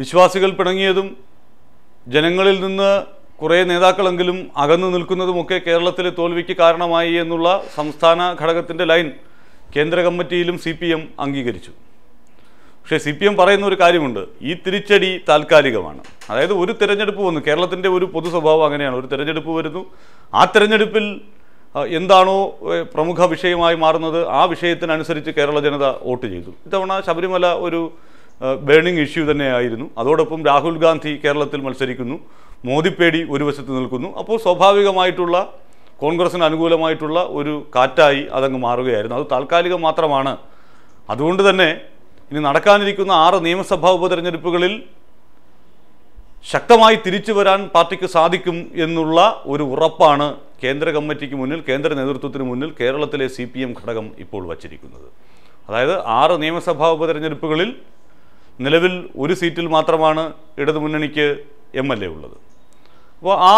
വിശ്വാസികൾ പിണങ്ങിയതും ജനങ്ങളിൽ നിന്ന് കുറേ നേതാക്കളെങ്കിലും അകന്നു നിൽക്കുന്നതുമൊക്കെ കേരളത്തിലെ തോൽവിക്ക് കാരണമായി എന്നുള്ള സംസ്ഥാന ഘടകത്തിൻ്റെ ലൈൻ കേന്ദ്ര കമ്മിറ്റിയിലും സി പി എം അംഗീകരിച്ചു പക്ഷേ സി പി എം പറയുന്ന ഒരു കാര്യമുണ്ട് ഈ തിരിച്ചടി താൽക്കാലികമാണ് അതായത് ഒരു തിരഞ്ഞെടുപ്പ് വന്നു കേരളത്തിൻ്റെ ഒരു പൊതു സ്വഭാവം അങ്ങനെയാണ് ഒരു തിരഞ്ഞെടുപ്പ് വരുന്നു ആ തിരഞ്ഞെടുപ്പിൽ എന്താണോ പ്രമുഖ വിഷയമായി മാറുന്നത് ആ വിഷയത്തിനനുസരിച്ച് കേരള ജനത വോട്ട് ചെയ്തു ഇത്തവണ ശബരിമല ഒരു ബേണിംഗ് ഇഷ്യൂ തന്നെയായിരുന്നു അതോടൊപ്പം രാഹുൽ ഗാന്ധി കേരളത്തിൽ മത്സരിക്കുന്നു മോദിപ്പേടി ഒരു വശത്ത് നിൽക്കുന്നു അപ്പോൾ സ്വാഭാവികമായിട്ടുള്ള കോൺഗ്രസിന് അനുകൂലമായിട്ടുള്ള ഒരു കാറ്റായി അതങ്ങ് മാറുകയായിരുന്നു അത് താൽക്കാലികം മാത്രമാണ് അതുകൊണ്ട് തന്നെ ഇനി നടക്കാനിരിക്കുന്ന ആറ് നിയമസഭാ ഉപതെരഞ്ഞെടുപ്പുകളിൽ ശക്തമായി തിരിച്ചു വരാൻ പാർട്ടിക്ക് സാധിക്കും എന്നുള്ള ഒരു ഉറപ്പാണ് കേന്ദ്ര കമ്മിറ്റിക്ക് മുന്നിൽ കേന്ദ്ര നേതൃത്വത്തിന് മുന്നിൽ കേരളത്തിലെ സി ഘടകം ഇപ്പോൾ വച്ചിരിക്കുന്നത് അതായത് ആറ് നിയമസഭാ ഉപതെരഞ്ഞെടുപ്പുകളിൽ നിലവിൽ ഒരു സീറ്റിൽ മാത്രമാണ് ഇടതുമുന്നണിക്ക് എം എൽ എ ഉള്ളത് അപ്പോൾ ആ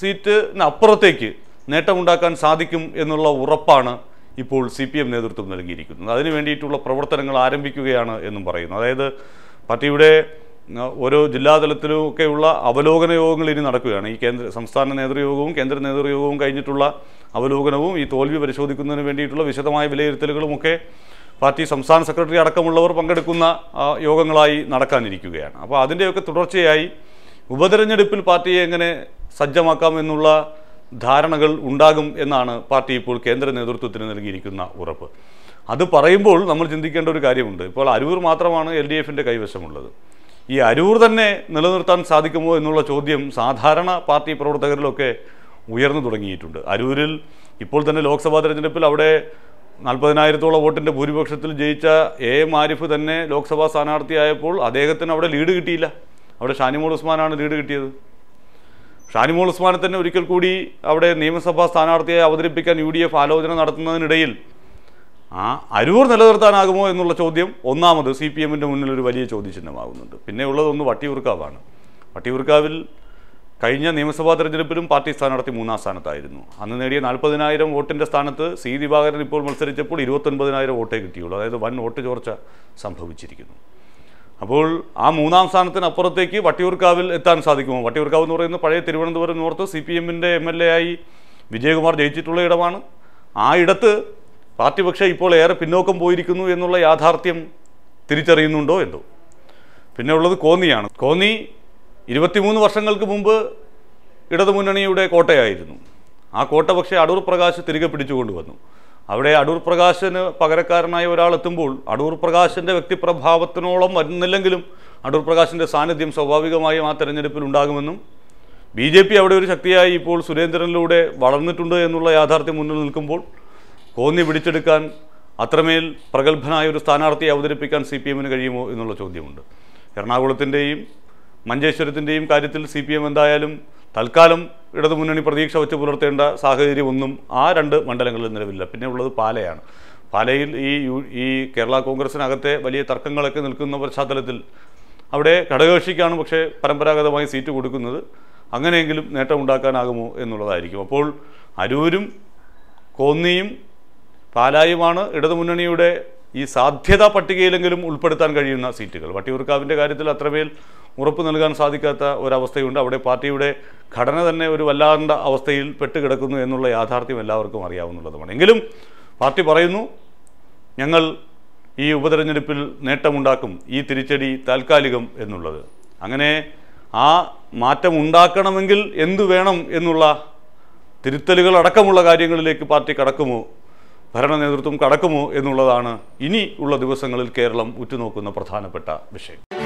സീറ്റിന് അപ്പുറത്തേക്ക് നേട്ടമുണ്ടാക്കാൻ സാധിക്കും എന്നുള്ള ഉറപ്പാണ് ഇപ്പോൾ സി പി എം നേതൃത്വം നൽകിയിരിക്കുന്നത് അതിനു വേണ്ടിയിട്ടുള്ള പ്രവർത്തനങ്ങൾ ആരംഭിക്കുകയാണ് എന്നും പറയുന്നു അതായത് പാർട്ടിയുടെ ഓരോ ജില്ലാതലത്തിലുമൊക്കെയുള്ള അവലോകന യോഗങ്ങൾ ഇനി നടക്കുകയാണ് ഈ കേന്ദ്ര സംസ്ഥാന നേതൃയോഗവും കേന്ദ്ര നേതൃയോഗവും കഴിഞ്ഞിട്ടുള്ള അവലോകനവും ഈ തോൽവി പരിശോധിക്കുന്നതിന് വേണ്ടിയിട്ടുള്ള വിശദമായ വിലയിരുത്തലുകളുമൊക്കെ പാർട്ടി സംസ്ഥാന സെക്രട്ടറി അടക്കമുള്ളവർ പങ്കെടുക്കുന്ന യോഗങ്ങളായി നടക്കാനിരിക്കുകയാണ് അപ്പോൾ അതിൻ്റെയൊക്കെ തുടർച്ചയായി ഉപതെരഞ്ഞെടുപ്പിൽ പാർട്ടിയെ എങ്ങനെ സജ്ജമാക്കാം എന്നുള്ള ധാരണകൾ ഉണ്ടാകും എന്നാണ് പാർട്ടി ഇപ്പോൾ കേന്ദ്ര നേതൃത്വത്തിന് നൽകിയിരിക്കുന്ന ഉറപ്പ് അത് പറയുമ്പോൾ നമ്മൾ ചിന്തിക്കേണ്ട ഒരു കാര്യമുണ്ട് ഇപ്പോൾ അരൂർ മാത്രമാണ് എൽ ഡി എഫിൻ്റെ കൈവശമുള്ളത് ഈ അരൂർ തന്നെ നിലനിർത്താൻ സാധിക്കുമോ എന്നുള്ള ചോദ്യം സാധാരണ പാർട്ടി പ്രവർത്തകരിലൊക്കെ ഉയർന്നു തുടങ്ങിയിട്ടുണ്ട് അരൂരിൽ ഇപ്പോൾ തന്നെ ലോക്സഭാ തെരഞ്ഞെടുപ്പിൽ അവിടെ നാൽപ്പതിനായിരത്തോളം വോട്ടിൻ്റെ ഭൂരിപക്ഷത്തിൽ ജയിച്ച എ എം ആരിഫ് തന്നെ ലോക്സഭാ സ്ഥാനാർത്ഥിയായപ്പോൾ അദ്ദേഹത്തിന് അവിടെ ലീഡ് കിട്ടിയില്ല അവിടെ ഷാനിമോൾ ഉസ്മാനാണ് ലീഡ് കിട്ടിയത് ഷാനിമോൾ ഉസ്മാനെ തന്നെ ഒരിക്കൽ കൂടി അവിടെ നിയമസഭാ സ്ഥാനാർത്ഥിയെ അവതരിപ്പിക്കാൻ യു ഡി എഫ് ആലോചന നടത്തുന്നതിനിടയിൽ ആ അരൂർ നിലനിർത്താനാകുമോ എന്നുള്ള ചോദ്യം ഒന്നാമത് സി പി എമ്മിൻ്റെ മുന്നിൽ ഒരു വലിയ ചോദ്യചിഹ്നമാകുന്നുണ്ട് പിന്നെ ഉള്ളതൊന്ന് വട്ടിയൂർക്കാവാണ് വട്ടിയൂർക്കാവിൽ കഴിഞ്ഞ നിയമസഭാ തെരഞ്ഞെടുപ്പിലും പാർട്ടി സ്ഥാനാർത്ഥി മൂന്നാം സ്ഥാനത്തായിരുന്നു അന്ന് നേടിയ നാൽപ്പതിനായിരം വോട്ടിൻ്റെ സ്ഥാനത്ത് സി ദിവാകരൻ ഇപ്പോൾ മത്സരിച്ചപ്പോൾ ഇരുപത്തൊൻപതിനായിരം വോട്ടേ കിട്ടിയുള്ളൂ അതായത് വൻ വോട്ട് ചോർച്ച സംഭവിച്ചിരിക്കുന്നു അപ്പോൾ ആ മൂന്നാം സ്ഥാനത്തിനപ്പുറത്തേക്ക് വട്ടിയൂർക്കാവിൽ എത്താൻ സാധിക്കുമോ വട്ടിയൂർക്കാവ് എന്ന് പറയുന്നത് പഴയ തിരുവനന്തപുരം നോർത്ത് സി പി എമ്മിൻ്റെ എം എൽ എ ആയി വിജയകുമാർ ജയിച്ചിട്ടുള്ള ഇടമാണ് ആ ഇടത്ത് പാർട്ടി പക്ഷേ ഇപ്പോൾ ഏറെ പിന്നോക്കം പോയിരിക്കുന്നു എന്നുള്ള യാഥാർത്ഥ്യം തിരിച്ചറിയുന്നുണ്ടോ എന്തോ പിന്നെ ഉള്ളത് കോന്നിയാണ് കോന്നി ഇരുപത്തിമൂന്ന് വർഷങ്ങൾക്ക് മുമ്പ് ഇടതുമുന്നണിയുടെ കോട്ടയായിരുന്നു ആ കോട്ട പക്ഷേ അടൂർ പ്രകാശ് തിരികെ പിടിച്ചുകൊണ്ട് വന്നു അവിടെ അടൂർ പ്രകാശിന് പകരക്കാരനായ ഒരാൾ എത്തുമ്പോൾ അടൂർ പ്രകാശിൻ്റെ വ്യക്തിപ്രഭാവത്തിനോളം വരുന്നില്ലെങ്കിലും അടൂർ പ്രകാശിൻ്റെ സാന്നിധ്യം സ്വാഭാവികമായും ആ തെരഞ്ഞെടുപ്പിൽ ഉണ്ടാകുമെന്നും ബി ജെ പി അവിടെ ഒരു ശക്തിയായി ഇപ്പോൾ സുരേന്ദ്രനിലൂടെ വളർന്നിട്ടുണ്ട് എന്നുള്ള യാഥാർത്ഥ്യം മുന്നിൽ നിൽക്കുമ്പോൾ കോന്നി പിടിച്ചെടുക്കാൻ അത്രമേൽ പ്രഗത്ഭനായ ഒരു സ്ഥാനാർത്ഥിയെ അവതരിപ്പിക്കാൻ സി പി എമ്മിന് കഴിയുമോ എന്നുള്ള ചോദ്യമുണ്ട് എറണാകുളത്തിൻ്റെയും മഞ്ചേശ്വരത്തിൻ്റെയും കാര്യത്തിൽ സി പി എം എന്തായാലും തൽക്കാലം ഇടതുമുന്നണി പ്രതീക്ഷ വെച്ച് പുലർത്തേണ്ട സാഹചര്യമൊന്നും ആ രണ്ട് മണ്ഡലങ്ങളിൽ നിലവില്ല പിന്നെ ഉള്ളത് പാലയാണ് പാലയിൽ ഈ യു ഈ കേരള കോൺഗ്രസിനകത്തെ വലിയ തർക്കങ്ങളൊക്കെ നിൽക്കുന്ന പശ്ചാത്തലത്തിൽ അവിടെ ഘടകകക്ഷിക്കാണ് പക്ഷേ പരമ്പരാഗതമായി സീറ്റ് കൊടുക്കുന്നത് അങ്ങനെയെങ്കിലും നേട്ടമുണ്ടാക്കാനാകുമോ എന്നുള്ളതായിരിക്കും അപ്പോൾ അരൂരും കോന്നിയും പാലായുമാണ് ഇടതുമുന്നണിയുടെ ഈ സാധ്യതാ പട്ടികയിലെങ്കിലും ഉൾപ്പെടുത്താൻ കഴിയുന്ന സീറ്റുകൾ വട്ടിയൂർക്കാവിൻ്റെ കാര്യത്തിൽ അത്രമേൽ ഉറപ്പ് നൽകാൻ സാധിക്കാത്ത ഒരവസ്ഥയുണ്ട് അവിടെ പാർട്ടിയുടെ ഘടന തന്നെ ഒരു വല്ലാണ്ട അവസ്ഥയിൽ പെട്ടുകിടക്കുന്നു എന്നുള്ള യാഥാർത്ഥ്യം എല്ലാവർക്കും അറിയാവുന്നുള്ളതുമാണ് എങ്കിലും പാർട്ടി പറയുന്നു ഞങ്ങൾ ഈ ഉപതെരഞ്ഞെടുപ്പിൽ നേട്ടമുണ്ടാക്കും ഈ തിരിച്ചടി താൽക്കാലികം എന്നുള്ളത് അങ്ങനെ ആ മാറ്റം ഉണ്ടാക്കണമെങ്കിൽ എന്തു വേണം എന്നുള്ള തിരുത്തലുകൾ അടക്കമുള്ള കാര്യങ്ങളിലേക്ക് പാർട്ടി കടക്കുമോ ഭരണ നേതൃത്വം കടക്കുമോ എന്നുള്ളതാണ് ഇനി ഉള്ള ദിവസങ്ങളിൽ കേരളം ഉറ്റുനോക്കുന്ന പ്രധാനപ്പെട്ട വിഷയം